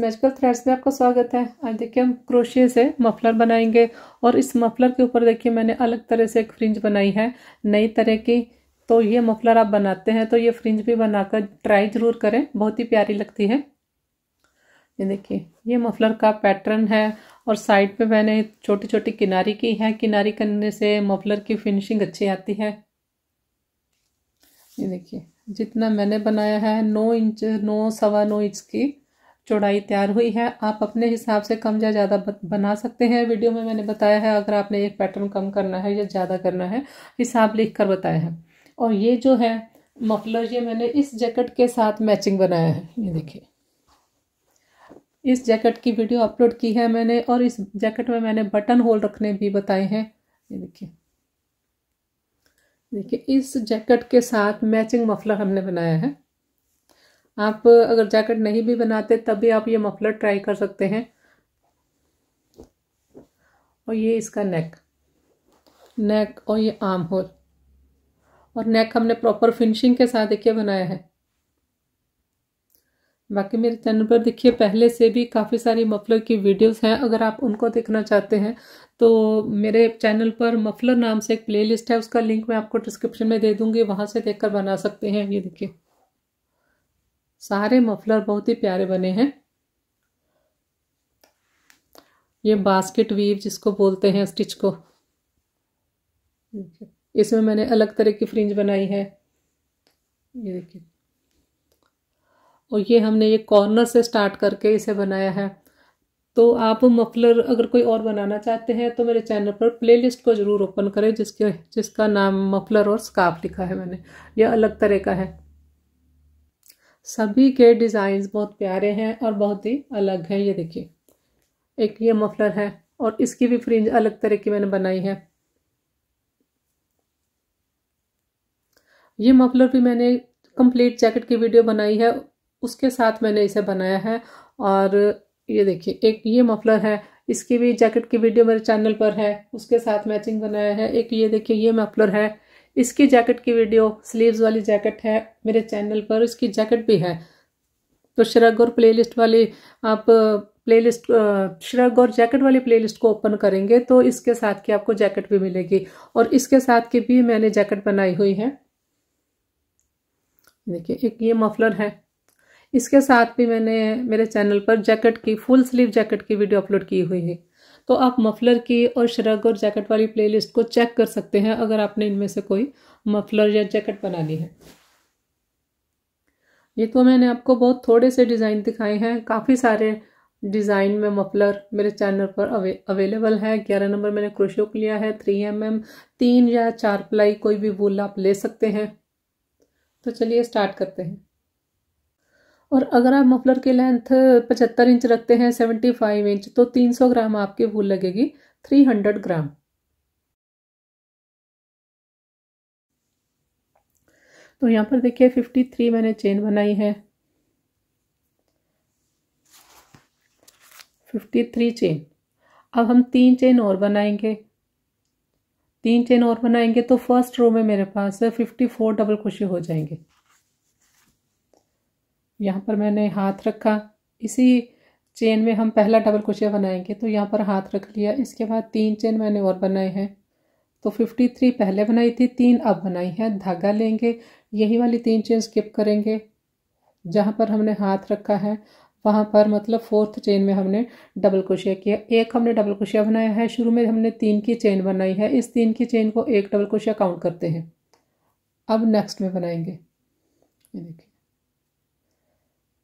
magical threads में आपका स्वागत है आज देखिए हम क्रोशे से मफलर बनाएंगे और इस मफलर के ऊपर देखिए मैंने अलग तरह से एक फ्रिंज बनाई है नई तरह की तो ये मफलर आप बनाते हैं तो ये फ्रिंज भी बनाकर ट्राई ज़रूर करें बहुत ही प्यारी लगती है ये देखिए ये मफलर का पैटर्न है और साइड पर मैंने छोटी छोटी किनारी की है किनारी करने से मफलर की फिनिशिंग अच्छी आती है ये देखिए जितना मैंने बनाया है नौ इंच नौ सवा नौ इंच की चौड़ाई तैयार हुई है आप अपने हिसाब से कम या ज़्यादा बना सकते हैं वीडियो में मैंने बताया है अगर आपने एक पैटर्न कम करना है या ज़्यादा करना है हिसाब लिख कर बताया है और ये जो है मफलर ये मैंने इस जैकेट के साथ मैचिंग बनाया है ये देखिए इस जैकेट की वीडियो अपलोड की है मैंने और इस जैकेट में मैंने बटन होल रखने भी बताए हैं ये देखिए देखिए इस जैकेट के साथ मैचिंग मफलर हमने बनाया है आप अगर जैकेट नहीं भी बनाते तब भी आप ये मफलर ट्राई कर सकते हैं और ये इसका नेक नेक और ये आर्म होल और नेक हमने प्रॉपर फिनिशिंग के साथ देखिए बनाया है बाकी मेरे चैनल पर देखिए पहले से भी काफ़ी सारी मफलर की वीडियोस हैं अगर आप उनको देखना चाहते हैं तो मेरे चैनल पर मफलर नाम से एक प्लेलिस्ट है उसका लिंक मैं आपको डिस्क्रिप्शन में दे दूंगी वहाँ से देखकर बना सकते हैं ये देखिए सारे मफलर बहुत ही प्यारे बने हैं ये बास्केट वीव जिसको बोलते हैं स्टिच को इसमें मैंने अलग तरह की फ्रिंज बनाई है ये देखिए और ये हमने ये कॉर्नर से स्टार्ट करके इसे बनाया है तो आप मफलर अगर कोई और बनाना चाहते हैं तो मेरे चैनल पर प्लेलिस्ट को ज़रूर ओपन करें जिसके जिसका नाम मफलर और स्काफ लिखा है मैंने यह अलग तरह का है सभी के डिज़ाइंस बहुत प्यारे हैं और बहुत ही अलग हैं ये देखिए एक ये मफलर है और इसकी भी फ्रिंज अलग तरह की मैंने बनाई है ये मफलर भी मैंने कंप्लीट जैकेट की वीडियो बनाई है उसके साथ मैंने इसे बनाया है और ये देखिए एक ये मफलर है इसकी भी जैकेट की वीडियो मेरे चैनल पर है उसके साथ मैचिंग बनाया है एक ये देखिए ये मफलर है इसकी जैकेट की वीडियो स्लीव्स वाली जैकेट है मेरे चैनल पर इसकी जैकेट भी है तो श्रग और प्लेलिस्ट वाली आप प्लेलिस्ट श्रग और जैकेट वाली प्लेलिस्ट को ओपन करेंगे तो इसके साथ की आपको जैकेट भी मिलेगी और इसके साथ की भी मैंने जैकेट बनाई हुई है देखिए एक ये मफलर है इसके साथ भी मैंने मेरे चैनल पर जैकेट की फुल स्लीव जैकेट की वीडियो अपलोड की हुई है तो आप मफलर की और श्रग और जैकेट वाली प्लेलिस्ट को चेक कर सकते हैं अगर आपने इनमें से कोई मफलर या जैकेट बनानी है ये तो मैंने आपको बहुत थोड़े से डिज़ाइन दिखाए हैं काफ़ी सारे डिज़ाइन में मफलर मेरे चैनल पर अवे अवेलेबल है ग्यारह नंबर मैंने क्रोशियो लिया है थ्री एम एम तीन या चार प्लाई कोई भी वूल आप ले सकते हैं तो चलिए स्टार्ट करते हैं और अगर आप मफलर की लेंथ 75 इंच रखते हैं 75 इंच तो 300 ग्राम आपकी भूल लगेगी 300 ग्राम तो यहाँ पर देखिए 53 मैंने चेन बनाई है 53 चेन अब हम तीन चेन और बनाएंगे तीन चेन और बनाएंगे तो फर्स्ट रो में मेरे पास 54 डबल खुशी हो जाएंगे यहाँ पर मैंने हाथ रखा इसी चेन में हम पहला डबल क्रोशिया बनाएंगे तो यहाँ पर हाथ रख लिया इसके बाद तीन चेन मैंने और बनाए हैं तो 53 पहले बनाई थी तीन अब बनाई है धागा लेंगे यही वाली तीन चेन स्किप करेंगे जहाँ पर हमने हाथ रखा है वहाँ पर मतलब फोर्थ चेन में हमने डबल क्रोशिया किया एक हमने डबल क्रोशिया बनाया है शुरू में हमने तीन की चेन बनाई है इस तीन की चेन को एक डबल क्रोशिया काउंट करते हैं अब नेक्स्ट में बनाएंगे ये देखिए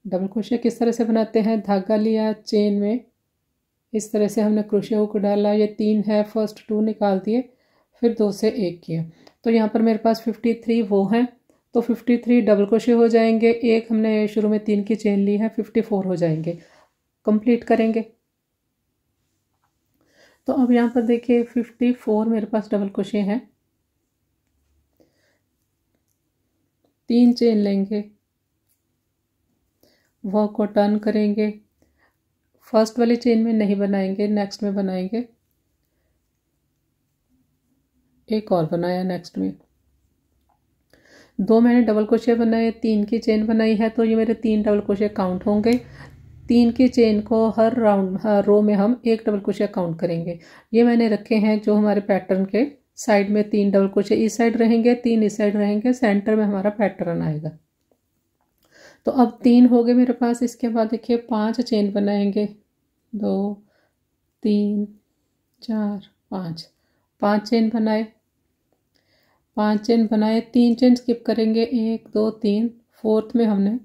डबल क्रोशिया किस तरह से बनाते हैं धागा लिया चेन में इस तरह से हमने क्रोशिया को डाला ये तीन है फर्स्ट टू निकाल दिए फिर दो से एक किया तो यहाँ पर मेरे पास फिफ्टी थ्री वो हैं तो फिफ्टी थ्री डबल क्रोशिया हो जाएंगे एक हमने शुरू में तीन की चेन ली है फिफ्टी फोर हो जाएंगे कंप्लीट करेंगे तो अब यहाँ पर देखिए फिफ्टी फोर मेरे पास डबल क्रोशिया हैं तीन चेन लेंगे वर्क को टर्न करेंगे फर्स्ट वाली चेन में नहीं बनाएंगे नेक्स्ट में बनाएंगे एक और बनाया नेक्स्ट में दो मैंने डबल क्रोशे बनाए तीन की चेन बनाई है तो ये मेरे तीन डबल क्रोशे काउंट होंगे तीन की चेन को हर राउंड हर रो में हम एक डबल क्रोशे काउंट करेंगे ये मैंने रखे हैं जो हमारे पैटर्न के साइड में तीन डबल क्रोशे इस साइड रहेंगे तीन इस साइड रहेंगे सेंटर में हमारा पैटर्न आएगा तो अब तीन हो गए मेरे पास इसके बाद देखिए पांच चेन बनाएंगे दो तीन चार पाँच पांच चेन बनाए पांच चेन बनाए तीन चेन स्किप करेंगे एक दो तीन फोर्थ में हमने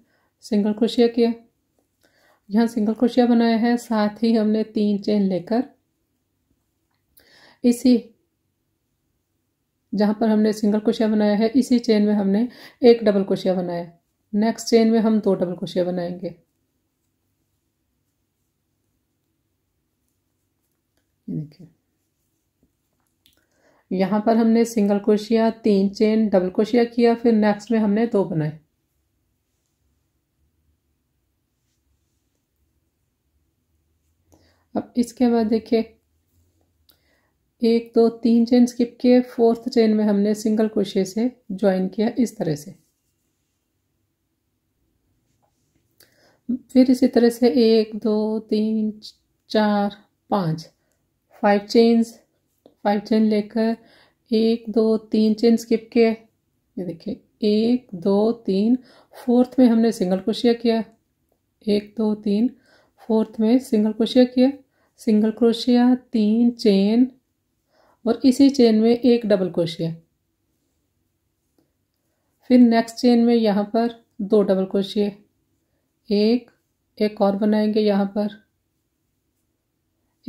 सिंगल क्रोशिया किया यहाँ सिंगल क्रोशिया बनाया है साथ ही हमने तीन चेन लेकर इसी जहाँ पर हमने सिंगल क्रोशिया बनाया है इसी चेन में हमने एक डबल क्रोशिया बनाया नेक्स्ट चेन में हम दो डबल क्रोशिया बनाएंगे देखिए यहाँ पर हमने सिंगल क्रोशिया तीन चेन डबल क्रोशिया किया फिर नेक्स्ट में हमने दो बनाए अब इसके बाद देखिए एक दो तीन चेन स्किप किए फोर्थ चेन में हमने सिंगल क्रोशिया से ज्वाइन किया इस तरह से फिर इसी तरह से एक दो तीन चार पाँच फाइव चेन्स फाइव चेन लेकर एक दो तीन चेन स्किप किए ये देखिए एक दो तीन फोर्थ में हमने सिंगल क्रोशिया किया एक दो तीन फोर्थ में सिंगल क्रोशिया किया सिंगल क्रोशिया तीन चेन और इसी चेन में एक डबल क्रोशिया फिर नेक्स्ट चेन में यहाँ पर दो डबल क्रोशिया एक एक और बनाएंगे यहाँ पर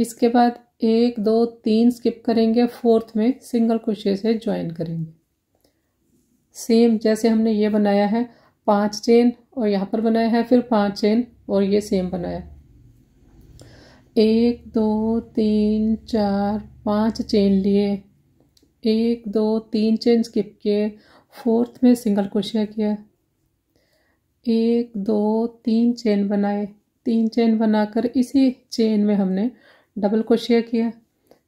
इसके बाद एक दो तीन स्किप करेंगे फोर्थ में सिंगल क्रोशे से ज्वाइन करेंगे सेम जैसे हमने ये बनाया है पांच चेन और यहाँ पर बनाया है फिर पांच चेन और ये सेम बनाया एक दो तीन चार पांच चेन लिए एक दो तीन चेन स्किप किए फोर्थ में सिंगल क्रोशिया किया एक दो तीन चेन बनाए तीन चेन बनाकर इसी चेन में हमने डबल क्रोशिया किया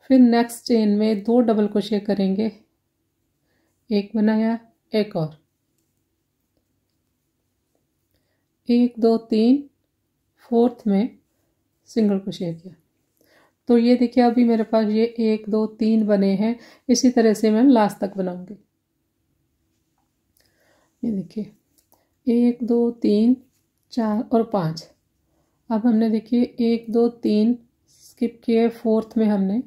फिर नेक्स्ट चेन में दो डबल क्रोशिया करेंगे एक बनाया एक और एक दो तीन फोर्थ में सिंगल क्रोशिया किया तो ये देखिए अभी मेरे पास ये एक दो तीन बने हैं इसी तरह से मैं लास्ट तक बनाऊंगी ये देखिए एक दो तीन चार और पाँच अब हमने देखिए एक दो तीन स्किप किए फोर्थ में हमने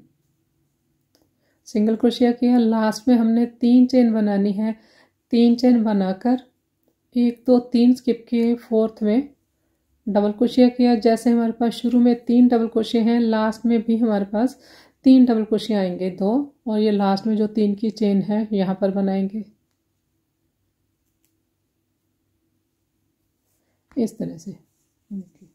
सिंगल क्रोशिया किया लास्ट में हमने तीन चेन बनानी है तीन चेन बनाकर एक दो तीन स्किप किए फोर्थ में डबल क्रोशिया किया जैसे हमारे पास शुरू में तीन डबल क्रोशिया हैं लास्ट में भी हमारे पास तीन डबल क्रोशिया आएंगे दो और ये लास्ट में जो तीन की चेन है यहाँ पर बनाएंगे इस तरह से देखिए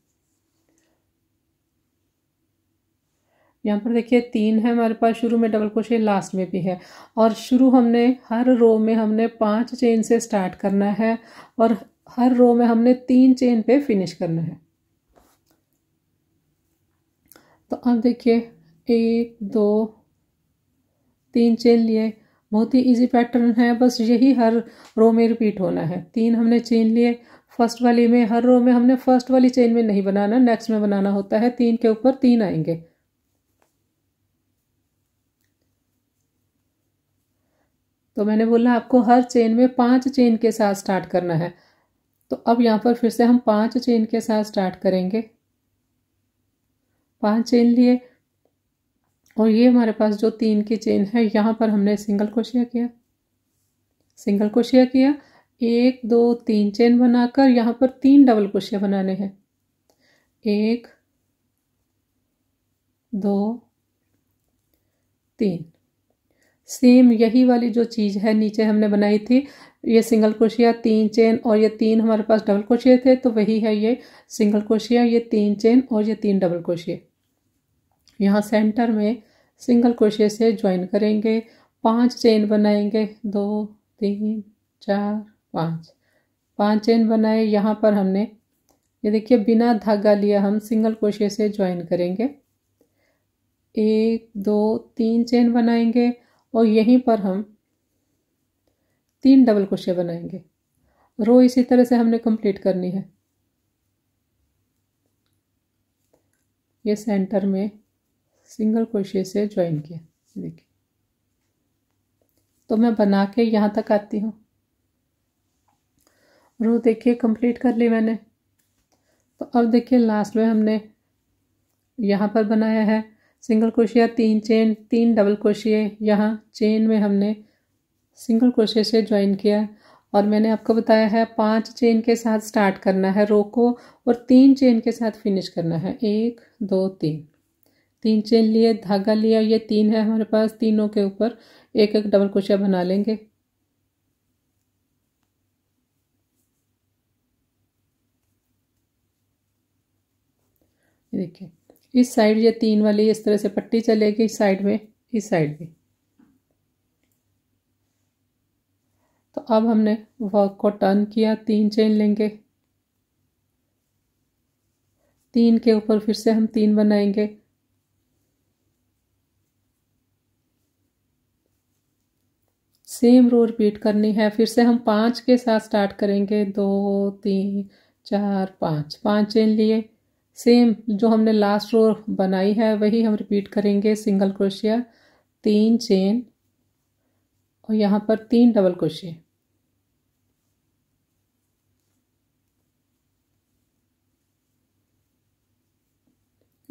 यहाँ पर देखिए तीन है हमारे पास शुरू में डबल क्रोशे लास्ट में भी है और शुरू हमने हर रो में हमने पांच चेन से स्टार्ट करना है और हर रो में हमने तीन चेन पे फिनिश करना है तो अब देखिए एक दो तीन चेन लिए बहुत ही इजी पैटर्न है बस यही हर रो में रिपीट होना है तीन हमने चेन लिए फर्स्ट वाली में हर रो में हमने फर्स्ट वाली चेन में नहीं बनाना नेक्स्ट में बनाना होता है तीन के ऊपर तीन आएंगे तो मैंने बोला आपको हर चेन में पांच चेन के साथ स्टार्ट करना है तो अब यहां पर फिर से हम पांच चेन के साथ स्टार्ट करेंगे पांच चेन लिए और ये हमारे पास जो तीन की चेन है यहां पर हमने सिंगल क्रोशिया किया सिंगल क्रोशिया किया एक दो तीन चेन बनाकर यहाँ पर तीन डबल क्रोशिया बनाने हैं एक दो तीन सेम यही वाली जो चीज़ है नीचे हमने बनाई थी ये सिंगल क्रोशिया तीन चेन और ये तीन हमारे पास डबल क्रोशिया थे तो वही है ये सिंगल क्रोशिया ये तीन चेन और ये तीन डबल क्रोशिया यहाँ सेंटर में सिंगल क्रोशिया से ज्वाइन करेंगे पांच चेन बनाएंगे दो तीन चार पाँच पाँच चेन बनाए यहाँ पर हमने ये देखिए बिना धागा लिया हम सिंगल क्रोशे से ज्वाइन करेंगे एक दो तीन चेन बनाएंगे और यहीं पर हम तीन डबल क्रोशे बनाएंगे रो इसी तरह से हमने कंप्लीट करनी है ये सेंटर में सिंगल क्रोशे से ज्वाइन किया देखिए तो मैं बना के यहाँ तक आती हूँ रो देखिए कंप्लीट कर ली मैंने तो अब देखिए लास्ट में हमने यहाँ पर बनाया है सिंगल क्रोशिया तीन चेन तीन डबल क्रोशिए यहाँ चेन में हमने सिंगल क्रोशिए से ज्वाइन किया है और मैंने आपको बताया है पांच चेन के साथ स्टार्ट करना है रो को और तीन चेन के साथ फिनिश करना है एक दो तीन तीन चेन लिए धागा लिया ये तीन है हमारे पास तीनों के ऊपर एक एक डबल क्रोशिया बना लेंगे देखिए इस साइड ये तीन वाली इस तरह से पट्टी चलेगी इस साइड में इस साइड भी तो अब हमने वर्क को टर्न किया तीन चेन लेंगे तीन के ऊपर फिर से हम तीन बनाएंगे सेम रो रिपीट करनी है फिर से हम पांच के साथ स्टार्ट करेंगे दो तीन चार पांच पांच चेन लिए सेम जो हमने लास्ट रो बनाई है वही हम रिपीट करेंगे सिंगल क्रोशिया तीन चेन और यहाँ पर तीन डबल क्रोशिया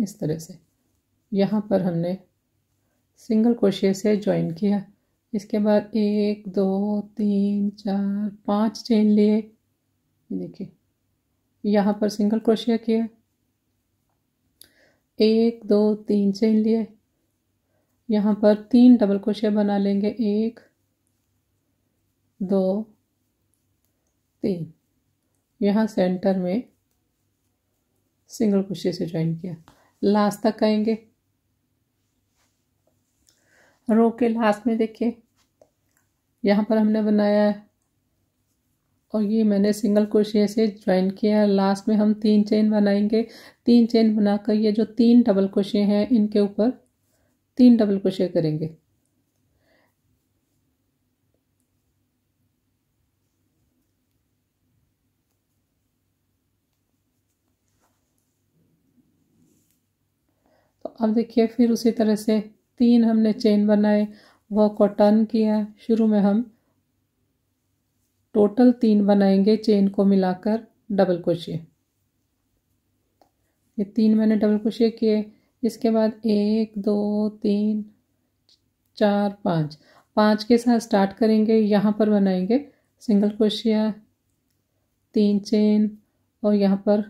इस तरह से यहाँ पर हमने सिंगल क्रोशिया से ज्वाइन किया इसके बाद एक दो तीन चार पांच चेन लिए देखिए यहाँ पर सिंगल क्रोशिया किया एक दो तीन चेन लिए यहाँ पर तीन डबल क्रोशिया बना लेंगे एक दो तीन यहाँ सेंटर में सिंगल क्रोशिया से ज्वाइन किया लास्ट तक आएंगे रो के लास्ट में देखिए यहाँ पर हमने बनाया है और ये मैंने सिंगल क्रोशिया से ज्वाइन किया है लास्ट में हम तीन चेन बनाएंगे तीन चेन बनाकर ये जो तीन डबल क्रोशिया हैं इनके ऊपर तीन डबल क्रोशिया करेंगे तो अब देखिए फिर उसी तरह से तीन हमने चेन बनाए वह को टर्न किया शुरू में हम टोटल तीन बनाएंगे चेन को मिलाकर डबल क्रोशे ये तीन मैंने डबल क्रोशे किए इसके बाद एक दो तीन चार पाँच पाँच के साथ स्टार्ट करेंगे यहाँ पर बनाएंगे सिंगल क्रोशिया तीन चेन और यहाँ पर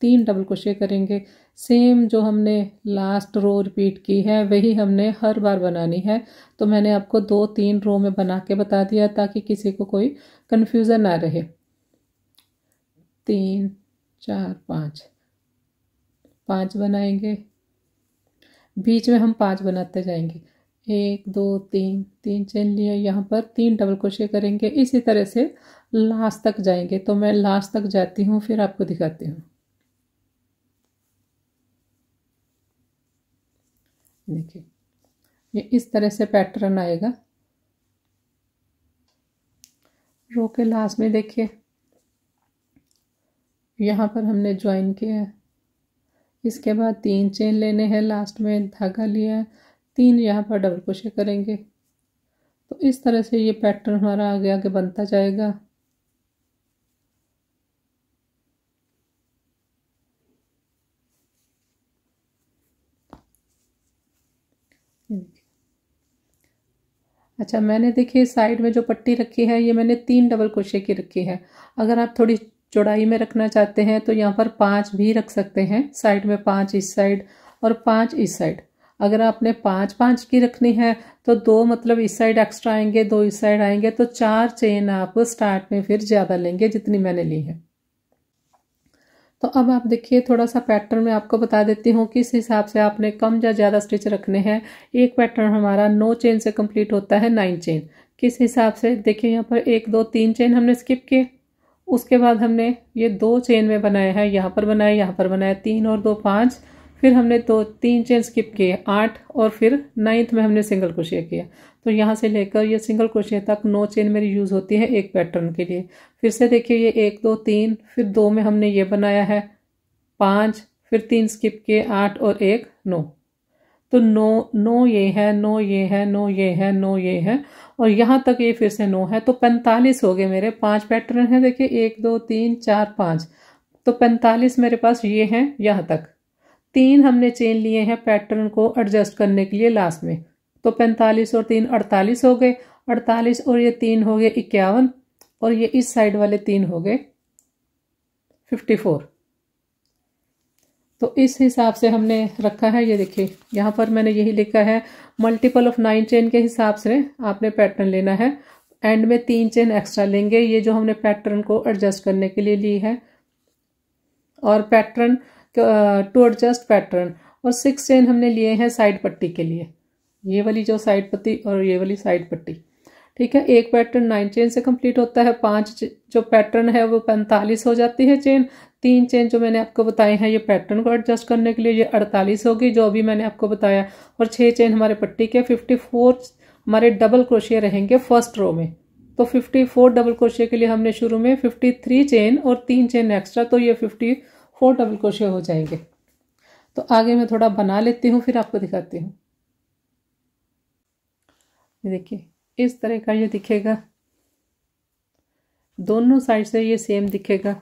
तीन डबल क्रोशे करेंगे सेम जो हमने लास्ट रो रिपीट की है वही हमने हर बार बनानी है तो मैंने आपको दो तीन रो में बना के बता दिया ताकि किसी को कोई कन्फ्यूज़न ना रहे तीन चार पाँच पाँच बनाएंगे बीच में हम पाँच बनाते जाएंगे एक दो तीन तीन चेन लिए यहाँ पर तीन डबल क्रोशे करेंगे इसी तरह से लास्ट तक जाएंगे तो मैं लास्ट तक जाती हूँ फिर आपको दिखाती हूँ देखिए ये इस तरह से पैटर्न आएगा रो के लास्ट में देखिए यहाँ पर हमने ज्वाइन किया है इसके बाद तीन चेन लेने हैं लास्ट में धागा लिया है तीन यहाँ पर डबल क्रोशे करेंगे तो इस तरह से ये पैटर्न हमारा आगे आगे बनता जाएगा अच्छा मैंने देखिए साइड में जो पट्टी रखी है ये मैंने तीन डबल क्रोशे की रखी है अगर आप थोड़ी चौड़ाई में रखना चाहते हैं तो यहाँ पर पाँच भी रख सकते हैं साइड में पाँच इस साइड और पाँच इस साइड अगर आपने पाँच पाँच की रखनी है तो दो मतलब इस साइड एक्स्ट्रा आएंगे दो इस साइड आएंगे तो चार चेन आप स्टार्ट में फिर ज़्यादा लेंगे जितनी मैंने ली है तो अब आप देखिए थोड़ा सा पैटर्न मैं आपको बता देती हूँ किस हिसाब से आपने कम या ज़्यादा स्टिच रखने हैं एक पैटर्न हमारा नौ चेन से कंप्लीट होता है नाइन चेन किस हिसाब से देखिए यहाँ पर एक दो तीन चेन हमने स्किप किए उसके बाद हमने ये दो चेन में बनाया है यहाँ पर बनाया यहाँ पर बनाया तीन और दो पाँच फिर हमने दो तीन चेन स्किप किए आठ और फिर नाइन्थ में हमने सिंगल क्रोशिया किया तो यहाँ से लेकर ये सिंगल क्रोशिया तक नौ चेन मेरी यूज़ होती है एक पैटर्न के लिए फिर से देखिए ये एक दो तीन फिर दो में हमने ये बनाया है पाँच फिर तीन स्किप के आठ और एक नौ तो नौ नौ ये है नौ ये है नौ ये है नौ ये है और यहाँ तक ये फिर से नौ है तो पैंतालीस हो गए मेरे पांच पैटर्न हैं देखिए एक दो तीन चार पाँच तो पैंतालीस मेरे पास ये हैं यहाँ तक तीन हमने चेन लिए हैं पैटर्न को एडजस्ट करने के लिए लास्ट में तो पैंतालीस और तीन अड़तालीस हो गए अड़तालीस और ये तीन हो गए इक्यावन और ये इस साइड वाले तीन हो गए फिफ्टी फोर तो इस हिसाब से हमने रखा है ये देखिए यहाँ पर मैंने यही लिखा है मल्टीपल ऑफ नाइन चेन के हिसाब से आपने पैटर्न लेना है एंड में तीन चेन एक्स्ट्रा लेंगे ये जो हमने पैटर्न को एडजस्ट करने के लिए ली है और पैटर्न टू एडजस्ट पैटर्न और सिक्स चेन हमने लिए हैं साइड पट्टी के लिए ये वाली जो साइड पट्टी और ये वाली साइड पट्टी ठीक है एक पैटर्न नाइन चेन से कंप्लीट होता है पांच जो पैटर्न है वो पैंतालीस हो जाती है चेन तीन चेन जो मैंने आपको बताए हैं ये पैटर्न को एडजस्ट करने के लिए ये अड़तालीस होगी जो अभी मैंने आपको बताया और छः चेन हमारे पट्टी के फिफ्टी फोर हमारे डबल क्रोशिया रहेंगे फर्स्ट रो में तो फिफ्टी फोर डबल क्रोशिया के लिए हमने शुरू में फिफ्टी थ्री चेन और तीन चेन एक्स्ट्रा तो ये फिफ्टी फोर डबल क्रोशिया हो जाएंगे तो आगे मैं थोड़ा बना लेती हूँ फिर आपको दिखाती हूँ ये देखिए इस तरह का ये दिखेगा दोनों साइड से ये सेम दिखेगा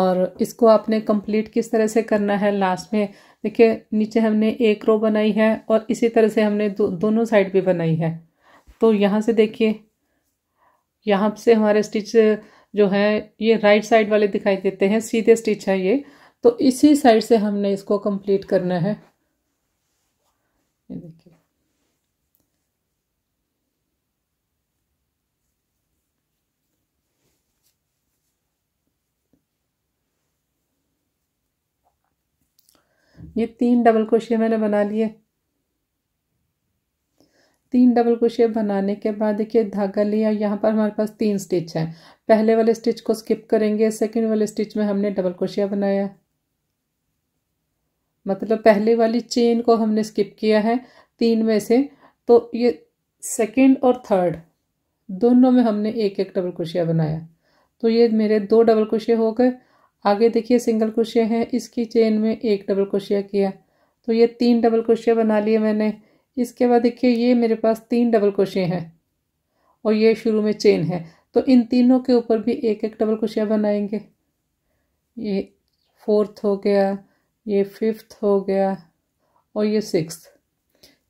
और इसको आपने कंप्लीट किस तरह से करना है लास्ट में देखिए नीचे हमने एक रो बनाई है और इसी तरह से हमने दो, दोनों साइड भी बनाई है तो यहाँ से देखिए यहाँ से हमारे स्टिच जो है ये राइट साइड वाले दिखाई देते हैं सीधे स्टिच है ये तो इसी साइड से हमने इसको कंप्लीट करना है ये देखिए ये तीन डबल क्रोशे मैंने बना लिए तीन डबल क्रोशे बनाने के बाद देखिए धागा लिया यहाँ पर हमारे पास तीन स्टिच हैं पहले वाले स्टिच को स्किप करेंगे सेकंड वाले स्टिच में हमने डबल क्रोशिया बनाया मतलब पहले वाली चेन को हमने स्किप किया है तीन में से तो ये सेकंड और थर्ड दोनों में हमने एक एक डबल क्रोशिया बनाया तो ये मेरे दो डबल क्रोशिया हो गए आगे देखिए सिंगल क्रोशिया है इसकी चेन में एक डबल क्रोशिया किया तो ये तीन डबल क्रोशिया बना लिए मैंने इसके बाद देखिए ये मेरे पास तीन डबल क्रोशिया हैं और ये शुरू में चेन है तो इन तीनों के ऊपर भी एक एक डबल क्रोशिया बनाएंगे ये फोर्थ हो गया ये फिफ्थ हो गया और ये सिक्स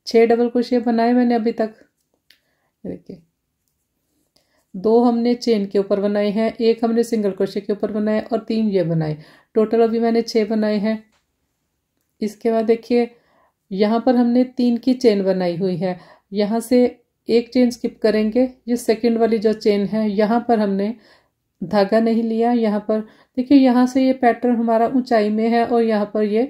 छः डबल क्रोशिया बनाए मैंने अभी तक देखिए दो हमने चेन के ऊपर बनाए हैं एक हमने सिंगल क्रोशे के ऊपर बनाए और तीन ये बनाए टोटल अभी मैंने छः बनाए हैं इसके बाद देखिए यहाँ पर हमने तीन की चेन बनाई हुई है यहाँ से एक चेन स्किप करेंगे ये सेकंड वाली जो चेन है यहाँ पर हमने धागा नहीं लिया यहाँ पर देखिए यहाँ से ये पैटर्न हमारा ऊंचाई में है और यहाँ पर ये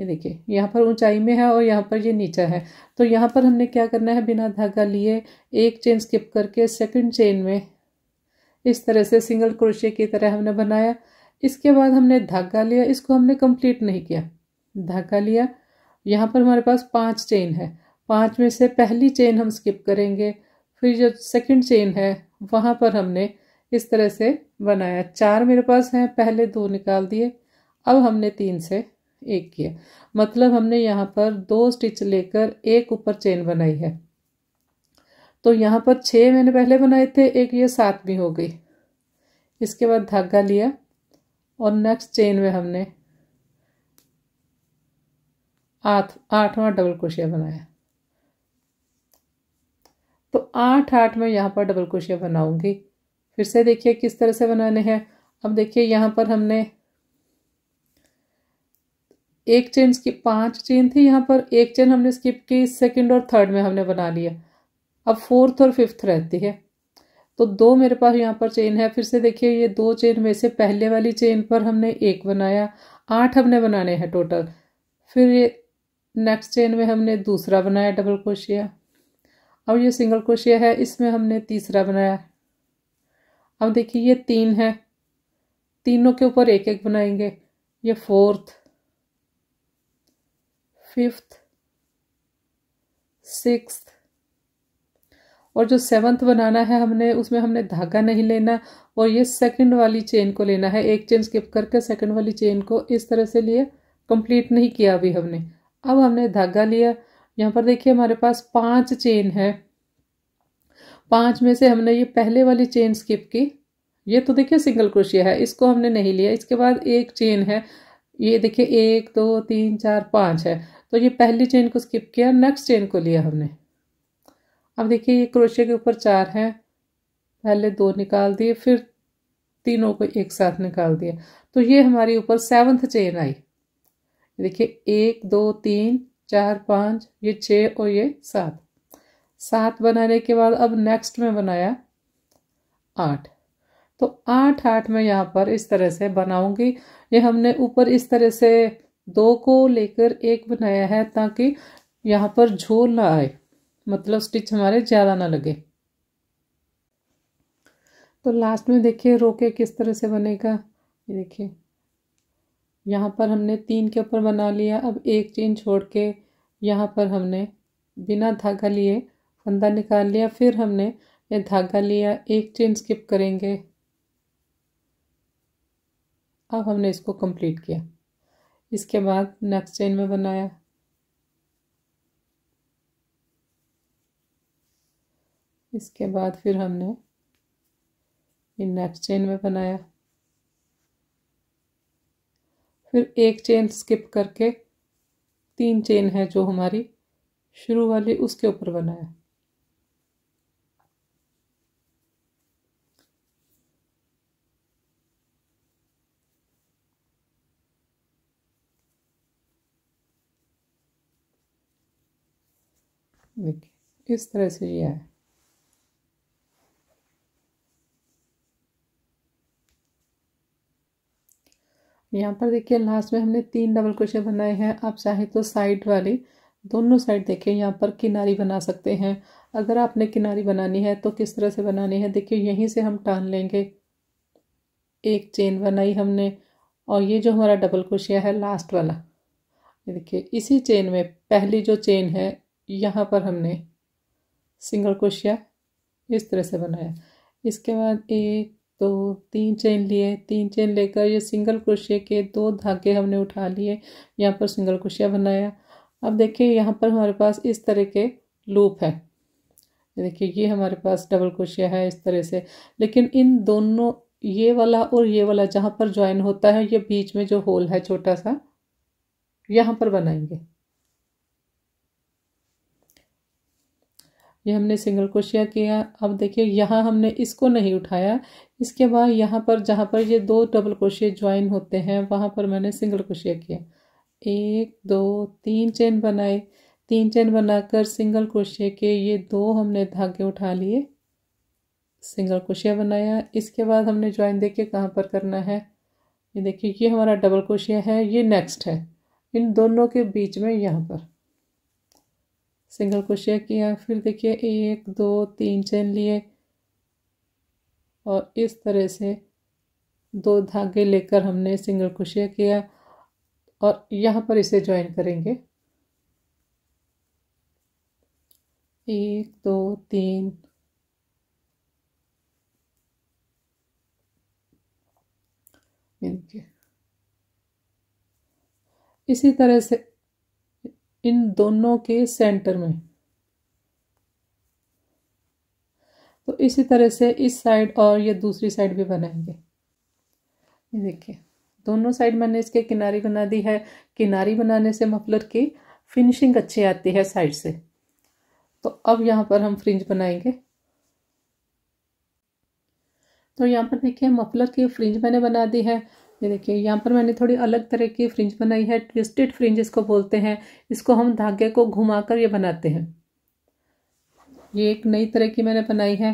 ये देखिए यहाँ पर ऊंचाई में है और यहाँ पर ये नीचा है तो यहाँ पर हमने क्या करना है बिना धागा लिए एक चेन स्किप करके सेकंड चेन में इस तरह से सिंगल क्रोशे की तरह हमने बनाया इसके बाद हमने धागा लिया इसको हमने कंप्लीट नहीं किया धागा लिया यहाँ पर हमारे पास पांच चेन है पांच में से पहली चेन हम स्किप करेंगे फिर जो सेकेंड चेन है वहाँ पर हमने इस तरह से बनाया चार मेरे पास हैं पहले दो निकाल दिए अब हमने तीन से एक किया मतलब हमने यहाँ पर दो स्टिच लेकर एक ऊपर चेन बनाई है तो यहाँ पर छः मैंने पहले बनाए थे एक ये सातवीं हो गई इसके बाद धागा लिया और नेक्स्ट चेन में हमने आठ आठवां डबल क्रोशिया बनाया तो आठ आठ में यहाँ पर डबल क्रोशिया बनाऊंगी फिर से देखिए किस तरह से बनाने हैं अब देखिए यहाँ पर हमने एक चेन स्किप पांच चेन थी यहाँ पर एक चेन हमने स्किप की सेकंड और थर्ड में हमने बना लिया अब फोर्थ और फिफ्थ रहती है तो दो मेरे पास यहाँ पर चेन है फिर से देखिए ये दो चेन में से पहले वाली चेन पर हमने एक बनाया आठ हमने बनाने हैं टोटल फिर ये नेक्स्ट चेन में हमने दूसरा बनाया डबल क्रोशिया अब ये सिंगल क्रोशिया है इसमें हमने तीसरा बनाया अब देखिए ये तीन है तीनों के ऊपर एक एक बनाएंगे ये फोर्थ फिफ्थ सिक्स और जो सेवन्थ बनाना है हमने उसमें हमने धागा नहीं लेना और ये सेकंड वाली चेन को लेना है एक चेन स्किप करके सेकंड वाली चेन को इस तरह से लिए कंप्लीट नहीं किया अभी हमने अब हमने धागा लिया यहाँ पर देखिए हमारे पास पांच चेन है पांच में से हमने ये पहले वाली चेन स्किप की ये तो देखिए सिंगल क्रोशिया है इसको हमने नहीं लिया इसके बाद एक चेन है ये देखिए एक दो तीन चार पाँच है तो ये पहली चेन को स्किप किया नेक्स्ट चेन को लिया हमने अब देखिए ये क्रोशे के ऊपर चार हैं पहले दो निकाल दिए फिर तीनों को एक साथ निकाल दिया तो ये हमारी ऊपर सेवन्थ चेन आई देखिए एक दो तीन चार पाँच ये छः और ये सात सात बनाने के बाद अब नेक्स्ट में बनाया आठ तो आठ आठ में यहाँ पर इस तरह से बनाऊंगी ये हमने ऊपर इस तरह से दो को लेकर एक बनाया है ताकि यहाँ पर झोल ना आए मतलब स्टिच हमारे ज़्यादा ना लगे तो लास्ट में देखिए रोके किस तरह से बनेगा ये देखिए यहाँ पर हमने तीन के ऊपर बना लिया अब एक चेन छोड़ के यहाँ पर हमने बिना धागा लिए फंदा निकाल लिया फिर हमने ये धागा लिया एक चेन स्किप करेंगे अब हमने इसको कंप्लीट किया इसके बाद नेक्स्ट चेन में बनाया इसके बाद फिर हमने इन नेक्स्ट चेन में बनाया फिर एक चेन स्किप करके तीन चेन है जो हमारी शुरू वाली उसके ऊपर बनाया देखिए इस तरह से ये है यहाँ पर देखिए लास्ट में हमने तीन डबल क्रोशे बनाए हैं आप चाहे तो साइड वाले दोनों साइड देखिए यहाँ पर किनारी बना सकते हैं अगर आपने किनारी बनानी है तो किस तरह से बनानी है देखिए यहीं से हम टान लेंगे एक चेन बनाई हमने और ये जो हमारा डबल क्रोशिया है लास्ट वाला देखिए इसी चेन में पहली जो चेन है यहाँ पर हमने सिंगल क्रोशिया इस तरह से बनाया इसके बाद एक दो तीन चेन लिए तीन चेन लेकर ये सिंगल क्रोशिया के दो धागे हमने उठा लिए यहाँ पर सिंगल क्रोशिया बनाया अब देखिए यहाँ पर हमारे पास इस तरह के लूप है देखिए ये हमारे पास डबल क्रोशिया है इस तरह से लेकिन इन दोनों ये वाला और ये वाला जहाँ पर ज्वाइन होता है ये बीच में जो होल है छोटा सा यहाँ पर बनाएंगे ये हमने सिंगल क्रोशिया किया अब देखिए यहाँ हमने इसको नहीं उठाया इसके बाद यहाँ पर जहाँ पर ये दो डबल क्रोशिया ज्वाइन होते हैं वहाँ पर मैंने सिंगल क्रोशिया किया एक दो तीन चेन बनाए तीन चेन बनाकर सिंगल क्रोशिया के ये दो हमने धागे उठा लिए सिंगल क्रोशिया बनाया इसके बाद हमने ज्वाइन देखिए कहाँ पर करना है ये देखिए ये हमारा डबल क्रोशिया है ये नेक्स्ट है इन दोनों के बीच में यहाँ पर सिंगल क्रोशिया किया फिर देखिए एक दो तीन चैन लिए और इस तरह से दो धागे लेकर हमने सिंगल क्रोशिया किया और यहाँ पर इसे ज्वाइन करेंगे एक दो तीन इनके इसी तरह से इन दोनों के सेंटर में तो इसी तरह से इस साइड और ये दूसरी साइड भी बनाएंगे ये देखिए दोनों साइड मैंने इसके किनारी बना दी है किनारी बनाने से मफलर की फिनिशिंग अच्छी आती है साइड से तो अब यहाँ पर हम फ्रिंज बनाएंगे तो यहाँ पर देखिए मफलर की फ्रिंज मैंने बना दी है ये देखिए यहाँ पर मैंने थोड़ी अलग तरह की फ्रिंज बनाई है ट्विस्टेड फ्रिंज इसको बोलते हैं इसको हम धागे को घुमाकर ये बनाते हैं ये एक नई तरह की मैंने बनाई है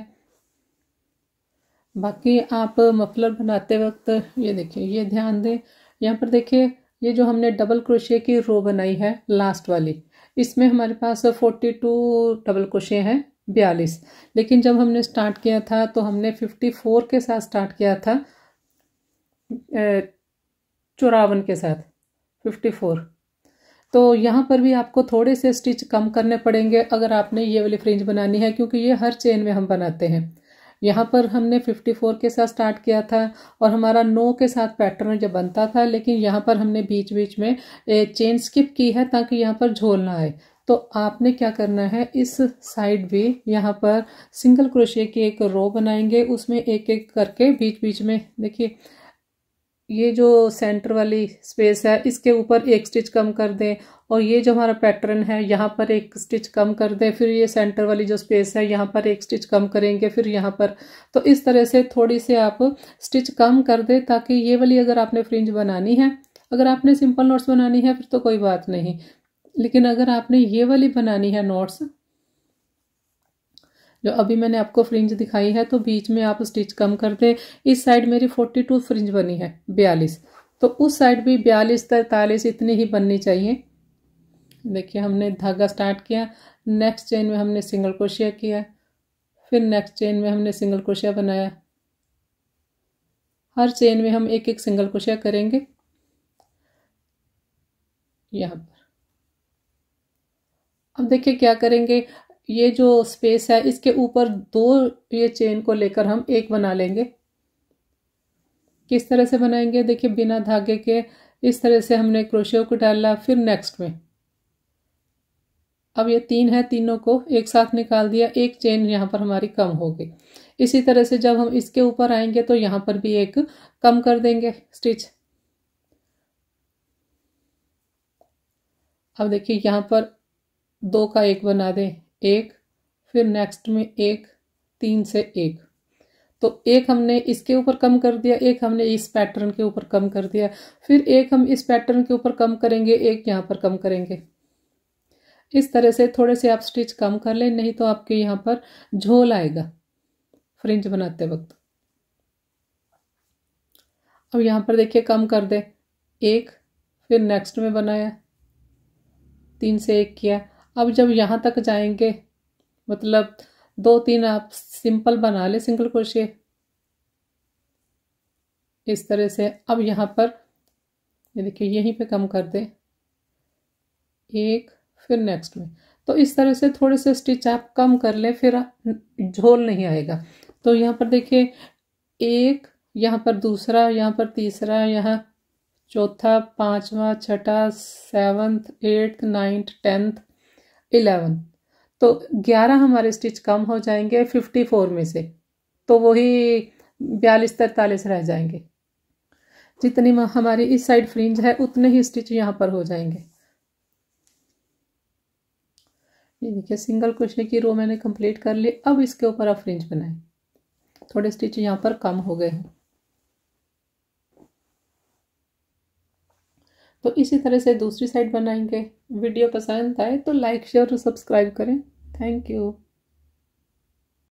बाकी आप मफलर बनाते वक्त ये देखिए ये ध्यान दें यहाँ पर देखिए ये जो हमने डबल क्रोशिया की रो बनाई है लास्ट वाली इसमें हमारे पास फोर्टी टू डबल क्रोशिया हैं बयालीस लेकिन जब हमने स्टार्ट किया था तो हमने फिफ्टी फोर के साथ स्टार्ट किया था चौरावन के साथ फिफ्टी फोर तो यहाँ पर भी आपको थोड़े से स्टिच कम करने पड़ेंगे अगर आपने ये वाली फ्रिंज बनानी है क्योंकि ये हर चेन में हम बनाते हैं यहाँ पर हमने 54 के साथ स्टार्ट किया था और हमारा 9 के साथ पैटर्न जब बनता था लेकिन यहाँ पर हमने बीच बीच में चेन स्किप की है ताकि यहाँ पर झोल ना आए तो आपने क्या करना है इस साइड भी यहाँ पर सिंगल क्रोशिया की एक रो बनाएंगे उसमें एक एक करके बीच बीच में देखिए ये जो सेंटर वाली स्पेस है इसके ऊपर एक स्टिच कम कर दें और ये जो हमारा पैटर्न है यहाँ पर एक स्टिच कम कर दें फिर ये सेंटर वाली जो स्पेस है यहाँ पर एक स्टिच कम करेंगे फिर यहाँ पर तो इस तरह से थोड़ी से आप स्टिच कम कर दें ताकि ये वाली अगर आपने फ्रिंज बनानी है अगर आपने सिंपल नोट्स बनानी है फिर तो कोई बात नहीं लेकिन अगर आपने ये वाली बनानी है नोट्स जो अभी मैंने आपको फ्रिंज दिखाई है तो बीच में आप स्टिच कम कर दें इस साइड मेरी फोर्टी टू फ्रिंज बनी है बयालीस तो उस साइड भी बयालीस तैतालीस इतनी ही बननी चाहिए देखिए हमने धागा स्टार्ट किया नेक्स्ट चेन में हमने सिंगल क्रोशिया किया फिर नेक्स्ट चेन में हमने सिंगल क्रोशिया बनाया हर चेन में हम एक एक सिंगल क्रोशिया करेंगे यहाँ पर अब देखिए क्या करेंगे ये जो स्पेस है इसके ऊपर दो ये चेन को लेकर हम एक बना लेंगे किस तरह से बनाएंगे देखिए बिना धागे के इस तरह से हमने क्रोशियो को डाला फिर नेक्स्ट में अब ये तीन है तीनों को एक साथ निकाल दिया एक चेन यहाँ पर हमारी कम हो गई इसी तरह से जब हम इसके ऊपर आएंगे तो यहाँ पर भी एक कम कर देंगे स्टिच अब देखिए यहाँ पर दो का एक बना दें एक फिर नेक्स्ट में एक तीन से एक तो एक हमने इसके ऊपर कम कर दिया एक हमने इस पैटर्न के ऊपर कम कर दिया फिर एक हम इस पैटर्न के ऊपर कम करेंगे एक यहाँ पर कम करेंगे इस तरह से थोड़े से आप स्टिच कम कर लें नहीं तो आपके यहाँ पर झोल आएगा फ्रिंज बनाते वक्त अब यहाँ पर देखिए कम कर दे एक फिर नेक्स्ट में बनाया तीन से एक किया अब जब यहाँ तक जाएंगे मतलब दो तीन आप सिंपल बना ले सिंगल क्रोशे इस तरह से अब यहाँ पर ये देखिए यहीं पे कम कर दे एक फिर नेक्स्ट में तो इस तरह से थोड़े से स्टिच आप कम कर ले फिर झोल नहीं आएगा तो यहाँ पर देखिए एक यहाँ पर दूसरा यहाँ पर तीसरा यहाँ चौथा पांचवा छठा seventh eighth ninth tenth eleven तो ग्यारह हमारे स्टिच कम हो जाएंगे फिफ्टी फोर में से तो वही बयालीस तैतालीस रह जाएंगे जितनी हमारी इस साइड फ्रिंज है उतने ही स्टिच यहाँ पर हो जाएंगे ये देखिए सिंगल क्रोशे की रो मैंने कंप्लीट कर ली अब इसके ऊपर आप फ्रिंज बनाए थोड़े स्टिच यहाँ पर कम हो गए हैं तो इसी तरह से दूसरी साइड बनाएंगे वीडियो पसंद आए तो लाइक शेयर और सब्सक्राइब करें थैंक यू